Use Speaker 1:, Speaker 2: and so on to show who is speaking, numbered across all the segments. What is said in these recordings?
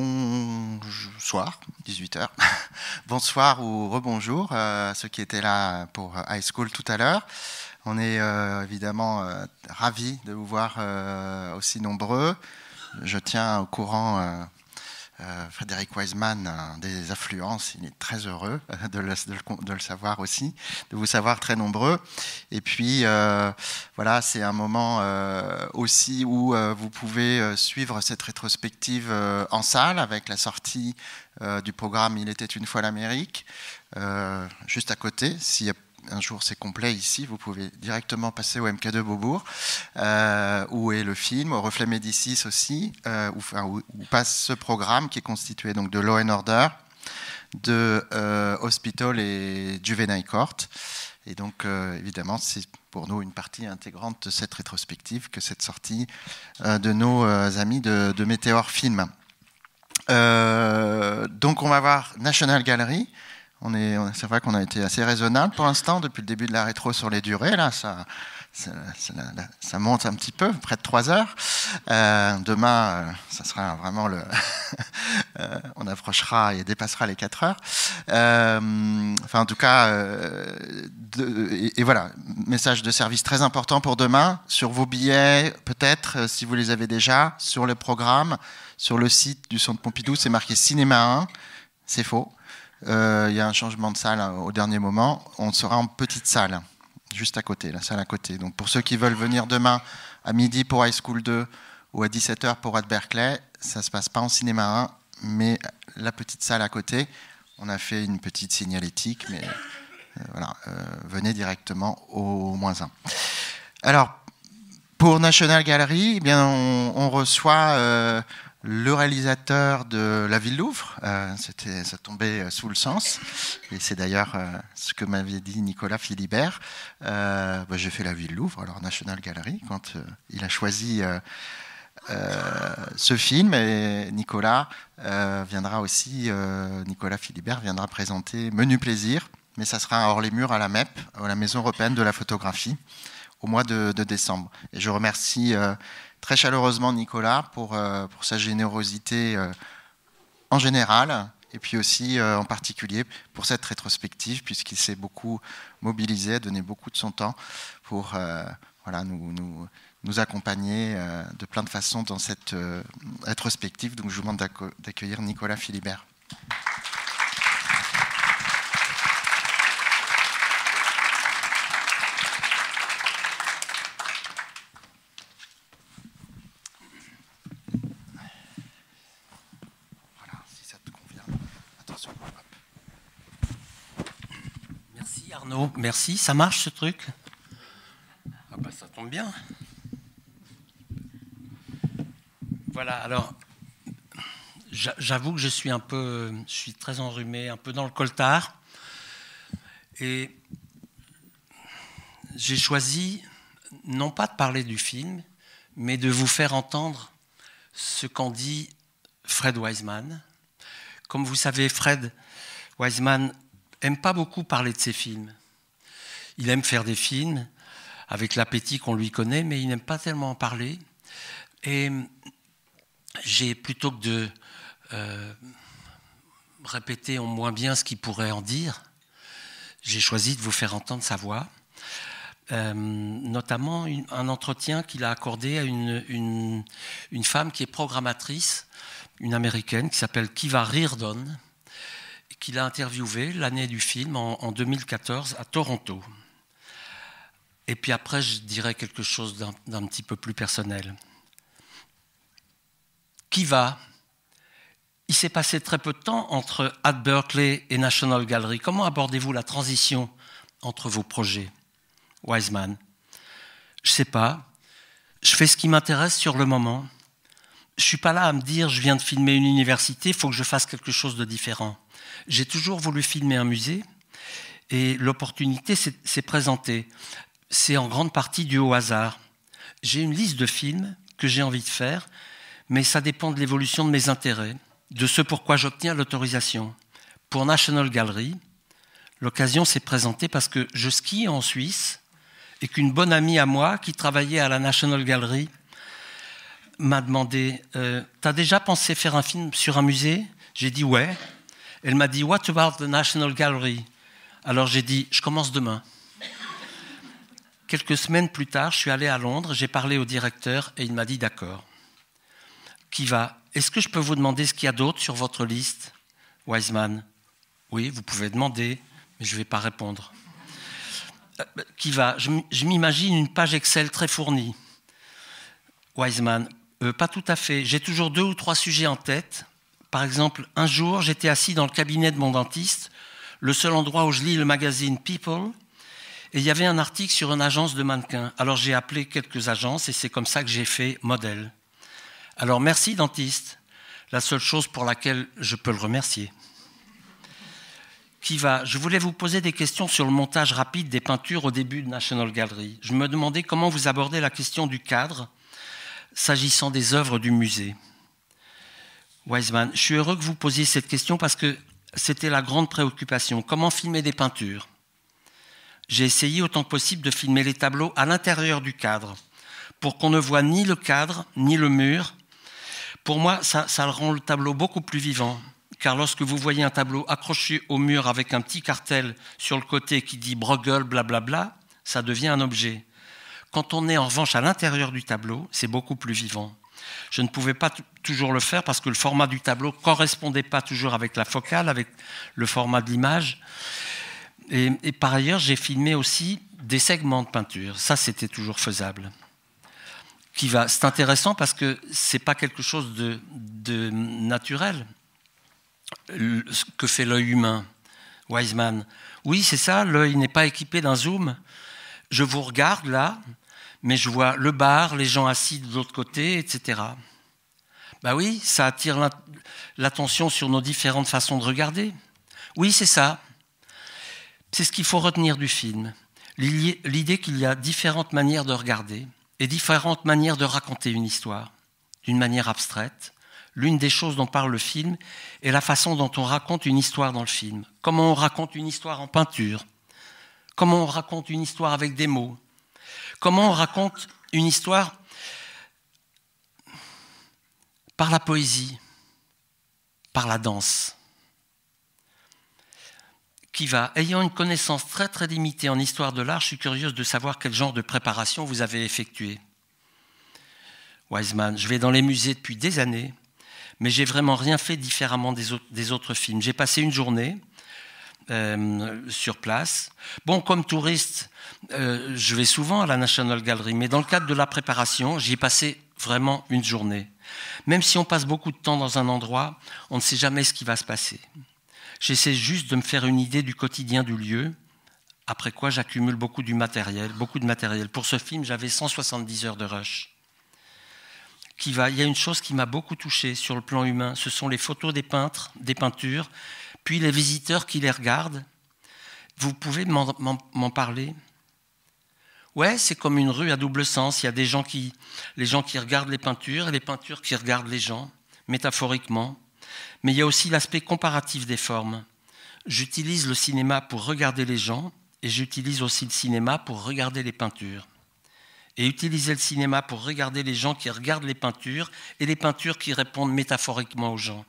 Speaker 1: bonsoir, 18h, bonsoir ou rebonjour à ceux qui étaient là pour High School tout à l'heure. On est euh, évidemment euh, ravis de vous voir euh, aussi nombreux. Je tiens au courant euh, Frédéric weisman des affluences, il est très heureux de le, de, le, savoir aussi, de vous savoir très nombreux. Et puis, euh, voilà, c'est un moment euh, aussi où vous pouvez suivre cette rétrospective en salle avec la sortie du programme Il était une fois l'Amérique. juste à côté. S'il n'y a un jour c'est complet ici, vous pouvez directement passer au MK2 Beaubourg, euh, où est le film, au Reflet Médicis aussi, euh, où, passe ce programme qui est constitué donc de Law and Order, de euh, Hospital et Juvenile Court. Et donc, euh, évidemment, c'est pour nous une partie intégrante de cette rétrospective que cette sortie de nos amis de, de Météor Film. donc, on va voir National Gallery, c'est vrai qu'on a été assez raisonnable pour l'instant depuis le début de la rétro sur les durées. Là, ça, monte un petit peu, près de trois heures. Euh, demain, euh, ça sera vraiment le. Euh, on approchera et dépassera les quatre heures. enfin, en tout cas, et, voilà, message de service très important pour demain. Sur vos billets, peut-être, si vous les avez déjà, sur le programme, sur le site du Centre Pompidou, c'est marqué Cinéma 1. C'est faux. Euh, il y a un changement de salle hein, au dernier moment. On sera en petite salle, juste à côté, la salle à côté. Donc pour ceux qui veulent venir demain à midi pour High School 2 ou à 17h pour Ad Berkeley, ça ne se passe pas en cinéma 1, mais la petite salle à côté. On a fait une petite signalétique, mais euh, euh, venez directement au moins 1. Alors, pour National Gallery, eh bien, on reçoit le réalisateur de La Ville Louvre, euh, ça tombait euh, sous le sens, et c'est d'ailleurs euh, ce que m'avait dit Nicolas Philibert. Bah, j'ai fait La Ville Louvre, alors National Gallery, quand il a choisi ce film, et Nicolas viendra aussi, Nicolas Philibert viendra présenter Menu Plaisir, mais ça sera hors les murs à la MEP, à la Maison Européenne de la Photographie au mois de, décembre. Et je remercie euh, très chaleureusement Nicolas pour, euh, pour sa générosité euh, en général et puis aussi en particulier pour cette rétrospective, puisqu'il s'est beaucoup mobilisé, a donné beaucoup de son temps pour voilà, nous, nous, accompagner de plein de façons dans cette rétrospective. Donc je vous demande d'accueillir Nicolas Philibert.
Speaker 2: merci. Ça marche ce truc ah bah, Ça tombe bien. Voilà, alors j'avoue que je suis un peu, je suis très enrhumé, un peu dans le coltard. Et j'ai choisi non pas de parler du film, mais de vous faire entendre ce qu'en dit Fred Wiseman. Comme vous savez, Fred Wiseman n'aime pas beaucoup parler de ses films. Il aime faire des films avec l'appétit qu'on lui connaît, mais il n'aime pas tellement en parler. Et hum, j'ai plutôt que de euh, répéter au moins bien ce qu'il pourrait en dire, j'ai choisi de vous faire entendre sa voix. Euh, notamment un entretien qu'il a accordé à une, une, femme qui est programmatrice, une américaine, qui s'appelle Kiva Reardon, qu'il a interviewé l'année du film, en, 2014, à Toronto. Et puis après, je dirais quelque chose d'un petit peu plus personnel. Qui va Il s'est passé très peu de temps entre At Berkeley et National Gallery. Comment abordez-vous la transition entre vos projets Wiseman. Je sais pas. Je fais ce qui m'intéresse sur le moment. Je suis pas là à me dire je viens de filmer une université, il faut que je fasse quelque chose de différent. J'ai toujours voulu filmer un musée et l'opportunité s'est présentée. C'est en grande partie dû au hasard. J'ai une liste de films que j'ai envie de faire, mais ça dépend de l'évolution de mes intérêts, de ce pourquoi j'obtiens l'autorisation. Pour National Gallery, l'occasion s'est présentée parce que je skie en Suisse et qu'une bonne amie à moi qui travaillait à la National Gallery m'a demandé euh, T'as déjà pensé faire un film sur un musée J'ai dit Ouais. Elle m'a dit, What about the National Gallery Alors j'ai dit, je commence demain. Quelques semaines plus tard, je suis allé à Londres, j'ai parlé au directeur et il m'a dit, d'accord. Qui va Est-ce que je peux vous demander ce qu'il y a d'autre sur votre liste Wiseman, oui, vous pouvez demander, mais je ne vais pas répondre. Euh, bah, qui va Je m'imagine une page Excel très fournie. Wiseman, euh, pas tout à fait. J'ai toujours deux ou trois sujets en tête, par exemple, un jour, j'étais assis dans le cabinet de mon dentiste, le seul endroit où je lis le magazine People, et il y avait un article sur une agence de mannequins. Alors j'ai appelé quelques agences et c'est comme ça que j'ai fait modèle. Alors merci dentiste, la seule chose pour laquelle je peux le remercier. Qui va Je voulais vous poser des questions sur le montage rapide des peintures au début de National Gallery. Je me demandais comment vous abordez la question du cadre s'agissant des œuvres du musée. Wiseman, je suis heureux que vous posiez cette question parce que c'était la grande préoccupation. Comment filmer des peintures J'ai essayé autant que possible de filmer les tableaux à l'intérieur du cadre pour qu'on ne voit ni le cadre ni le mur. Pour moi, ça, ça rend le tableau beaucoup plus vivant car lorsque vous voyez un tableau accroché au mur avec un petit cartel sur le côté qui dit Bruegel, blablabla, ça devient un objet. Quand on est en revanche à l'intérieur du tableau, c'est beaucoup plus vivant. Je ne pouvais pas toujours le faire parce que le format du tableau ne correspondait pas toujours avec la focale, avec le format de l'image. Et, par ailleurs, j'ai filmé aussi des segments de peinture. Ça, c'était toujours faisable. c'est intéressant parce que c'est pas quelque chose de, naturel ce que fait l'œil humain. Wiseman. Oui, c'est ça, l'œil n'est pas équipé d'un zoom. Je vous regarde là, mais je vois le bar, les gens assis de l'autre côté, etc. Ben bah oui, ça attire l'attention sur nos différentes façons de regarder. Oui, c'est ça. C'est ce qu'il faut retenir du film. L'idée qu'il y a différentes manières de regarder et différentes manières de raconter une histoire, d'une manière abstraite. L'une des choses dont parle le film est la façon dont on raconte une histoire dans le film. Comment on raconte une histoire en peinture. Comment on raconte une histoire avec des mots. Comment on raconte une histoire Par la poésie, par la danse. Qui va, ayant une connaissance très très limitée en histoire de l'art, je suis curieuse de savoir quel genre de préparation vous avez effectué. Wiseman, je vais dans les musées depuis des années, mais j'ai vraiment rien fait différemment des autres films. J'ai passé une journée, euh, sur place. Bon, comme touriste, euh, je vais souvent à la National Gallery, mais dans le cadre de la préparation, j'y ai passé vraiment une journée. Même si on passe beaucoup de temps dans un endroit, on ne sait jamais ce qui va se passer. J'essaie juste de me faire une idée du quotidien du lieu, après quoi j'accumule beaucoup du matériel, beaucoup de matériel. Pour ce film, j'avais 170 heures de rush. Qui va, il y a une chose qui m'a beaucoup touché sur le plan humain, ce sont les photos des peintres, des peintures puis les visiteurs qui les regardent. Vous pouvez m'en parler Ouais, c'est comme une rue à double sens. Il y a des gens qui, les gens qui regardent les peintures et les peintures qui regardent les gens, métaphoriquement. Mais il y a aussi l'aspect comparatif des formes. J'utilise le cinéma pour regarder les gens et j'utilise aussi le cinéma pour regarder les peintures. Et utiliser le cinéma pour regarder les gens qui regardent les peintures et les peintures qui répondent métaphoriquement aux gens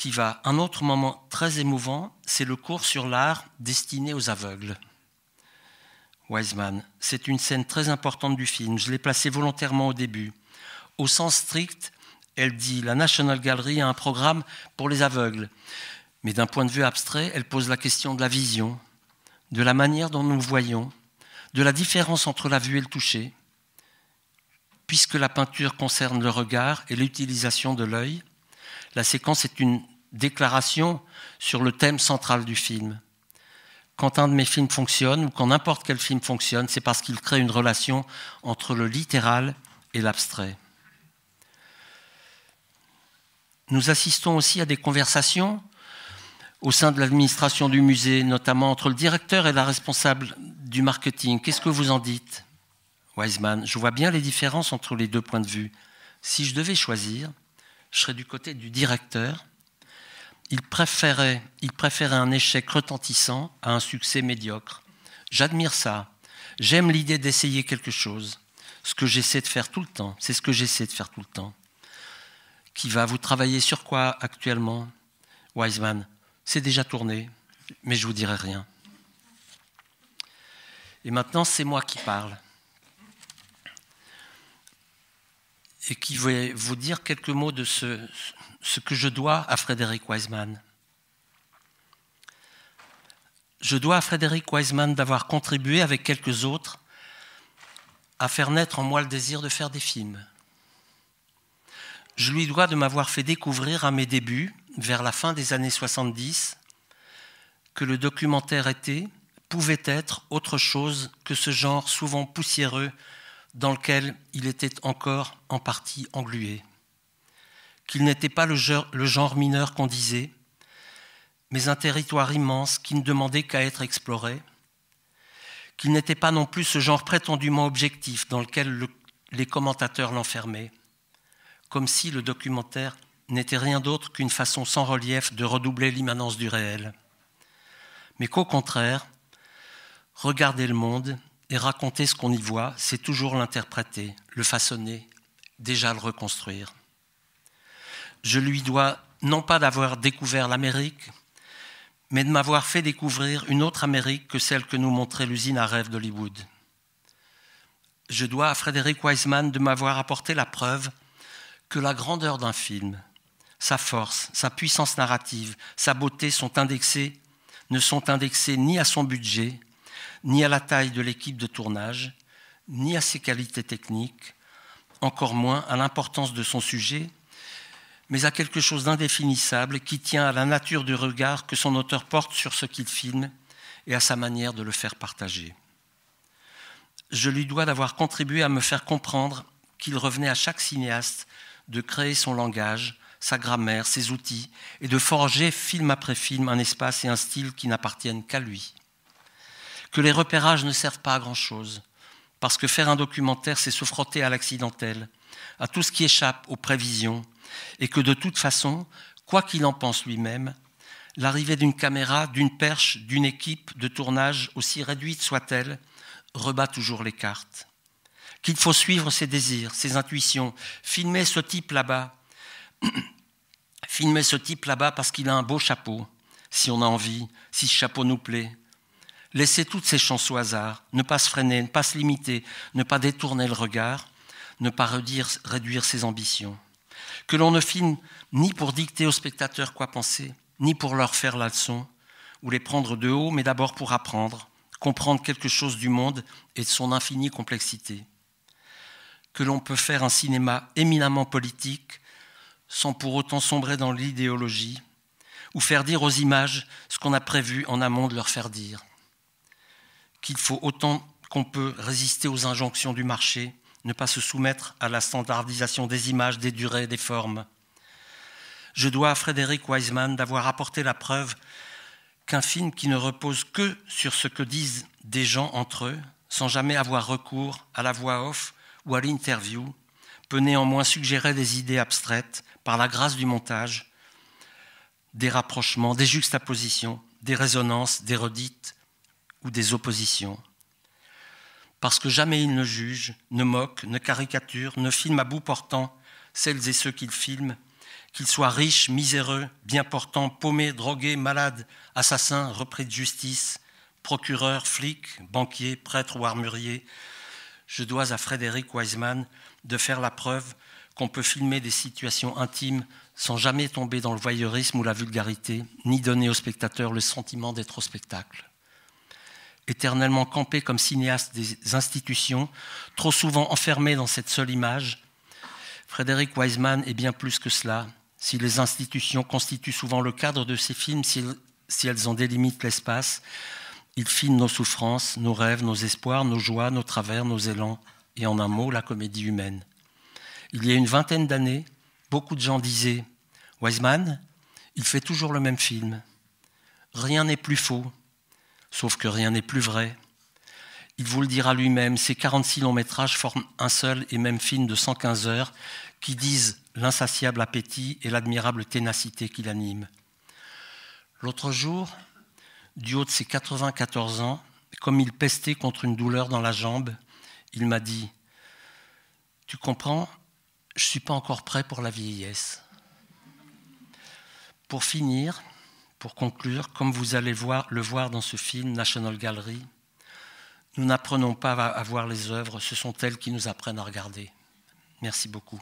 Speaker 2: qui va. Un autre moment très émouvant, c'est le cours sur l'art destiné aux aveugles. Wiseman, c'est une scène très importante du film. Je l'ai placée volontairement au début. Au sens strict, elle dit la National Gallery a un programme pour les aveugles. Mais d'un point de vue abstrait, elle pose la question de la vision, de la manière dont nous voyons, de la différence entre la vue et le toucher. Puisque la peinture concerne le regard et l'utilisation de l'œil, la séquence est une déclaration sur le thème central du film. Quand un de mes films fonctionne, ou quand n'importe quel film fonctionne, c'est parce qu'il crée une relation entre le littéral et l'abstrait. Nous assistons aussi à des conversations au sein de l'administration du musée, notamment entre le directeur et la responsable du marketing. Qu'est-ce que vous en dites Wiseman, je vois bien les différences entre les deux points de vue. Si je devais choisir, je serais du côté du directeur. Il préférait, un échec retentissant à un succès médiocre. J'admire ça. J'aime l'idée d'essayer quelque chose. Ce que j'essaie de faire tout le temps, c'est ce que j'essaie de faire tout le temps. Qui va vous travailler sur quoi actuellement Wiseman, c'est déjà tourné, mais je vous dirai rien. Et maintenant, c'est moi qui parle. et qui veut vous dire quelques mots de ce, que je dois à Frédéric Wiseman. Je dois à Frédéric Wiseman d'avoir contribué avec quelques autres à faire naître en moi le désir de faire des films. Je lui dois de m'avoir fait découvrir à mes débuts, vers la fin des années 70, que le documentaire était, pouvait être autre chose que ce genre souvent poussiéreux dans lequel il était encore en partie englué, qu'il n'était pas le genre mineur qu'on disait, mais un territoire immense qui ne demandait qu'à être exploré, qu'il n'était pas non plus ce genre prétendument objectif dans lequel les commentateurs l'enfermaient, comme si le documentaire n'était rien d'autre qu'une façon sans relief de redoubler l'immanence du réel, mais qu'au contraire, regarder le monde et raconter ce qu'on y voit, c'est toujours l'interpréter, le façonner, déjà le reconstruire. Je lui dois non pas d'avoir découvert l'Amérique, mais de m'avoir fait découvrir une autre Amérique que celle que nous montrait l'usine à rêve d'Hollywood. Je dois à Frédéric Wiseman de m'avoir apporté la preuve que la grandeur d'un film, sa force, sa puissance narrative, sa beauté sont indexées, ne sont indexées ni à son budget, ni à la taille de l'équipe de tournage, ni à ses qualités techniques, encore moins à l'importance de son sujet, mais à quelque chose d'indéfinissable qui tient à la nature du regard que son auteur porte sur ce qu'il filme et à sa manière de le faire partager. Je lui dois d'avoir contribué à me faire comprendre qu'il revenait à chaque cinéaste de créer son langage, sa grammaire, ses outils, et de forger film après film un espace et un style qui n'appartiennent qu'à lui que les repérages ne servent pas à grand-chose, parce que faire un documentaire, c'est se frotter à l'accidentel, à tout ce qui échappe aux prévisions, et que de toute façon, quoi qu'il en pense lui-même, l'arrivée d'une caméra, d'une perche, d'une équipe de tournage, aussi réduite soit-elle, rebat toujours les cartes. Qu'il faut suivre ses désirs, ses intuitions, filmer ce type là-bas, filmer ce type là-bas parce qu'il a un beau chapeau, si on a envie, si ce chapeau nous plaît, Laisser toutes ces chances au hasard, ne pas se freiner, ne pas se limiter, ne pas détourner le regard, ne pas réduire ses ambitions. Que l'on ne filme ni pour dicter aux spectateurs quoi penser, ni pour leur faire la leçon, ou les prendre de haut, mais d'abord pour apprendre, comprendre quelque chose du monde et de son infinie complexité. Que l'on peut faire un cinéma éminemment politique, sans pour autant sombrer dans l'idéologie, ou faire dire aux images ce qu'on a prévu en amont de leur faire dire qu'il faut autant qu'on peut résister aux injonctions du marché, ne pas se soumettre à la standardisation des images, des durées, des formes. Je dois à Frédéric Wiseman d'avoir apporté la preuve qu'un film qui ne repose que sur ce que disent des gens entre eux, sans jamais avoir recours à la voix off ou à l'interview, peut néanmoins suggérer des idées abstraites par la grâce du montage, des rapprochements, des juxtapositions, des résonances, des redites, ou des oppositions. Parce que jamais il ne juge, ne moque, ne caricature, ne filme à bout portant celles et ceux qu'il filme, qu'ils soient riches, miséreux, bien portants, paumés, drogués, malades, assassins, repris de justice, procureurs, flics, banquier, prêtre ou armuriers. Je dois à Frédéric Wiseman de faire la preuve qu'on peut filmer des situations intimes sans jamais tomber dans le voyeurisme ou la vulgarité, ni donner au spectateur le sentiment d'être au spectacle éternellement campé comme cinéaste des institutions, trop souvent enfermé dans cette seule image. Frédéric Wiseman est bien plus que cela. Si les institutions constituent souvent le cadre de ses films, si elles en délimitent l'espace, il filme nos souffrances, nos rêves, nos espoirs, nos joies, nos travers, nos élans, et en un mot, la comédie humaine. Il y a une vingtaine d'années, beaucoup de gens disaient Wiseman, il fait toujours le même film. Rien n'est plus faux, sauf que rien n'est plus vrai. Il vous le dira lui-même, ces 46 longs métrages forment un seul et même film de 115 heures qui disent l'insatiable appétit et l'admirable ténacité qu'il anime. L'autre jour, du haut de ses 94 ans, comme il pestait contre une douleur dans la jambe, il m'a dit Tu comprends, je ne suis pas encore prêt pour la vieillesse. Pour finir, pour conclure, comme vous allez voir, le voir dans ce film National Gallery, nous n'apprenons pas à voir les œuvres, ce sont elles qui nous apprennent à regarder. Merci beaucoup.